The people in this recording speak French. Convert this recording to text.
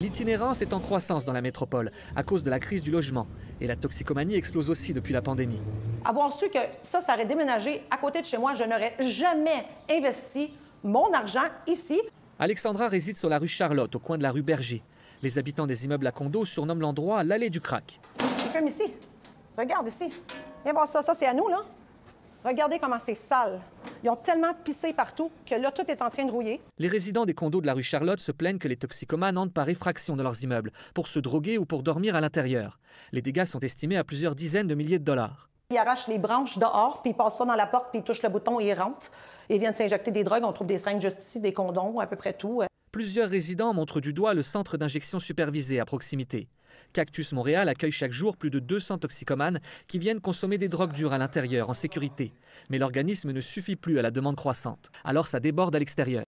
L'itinérance est en croissance dans la métropole à cause de la crise du logement et la toxicomanie explose aussi depuis la pandémie. Avoir su que ça, ça aurait déménagé à côté de chez moi, je n'aurais jamais investi mon argent ici. Alexandra réside sur la rue Charlotte, au coin de la rue Berger. Les habitants des immeubles à condos surnomment l'endroit l'allée du crack. C'est ici. Regarde ici. Viens voir ça, ça c'est à nous là. Regardez comment c'est sale. Ils ont tellement pissé partout que là, tout est en train de rouiller. Les résidents des condos de la rue Charlotte se plaignent que les toxicomanes entrent par effraction de leurs immeubles pour se droguer ou pour dormir à l'intérieur. Les dégâts sont estimés à plusieurs dizaines de milliers de dollars. Ils arrachent les branches dehors, puis ils passent ça dans la porte, puis ils touchent le bouton et ils rentrent. Ils viennent s'injecter des drogues. On trouve des seringues juste ici, des condoms, à peu près tout. Euh. Plusieurs résidents montrent du doigt le centre d'injection supervisé à proximité. Cactus Montréal accueille chaque jour plus de 200 toxicomanes qui viennent consommer des drogues dures à l'intérieur, en sécurité. Mais l'organisme ne suffit plus à la demande croissante. Alors ça déborde à l'extérieur.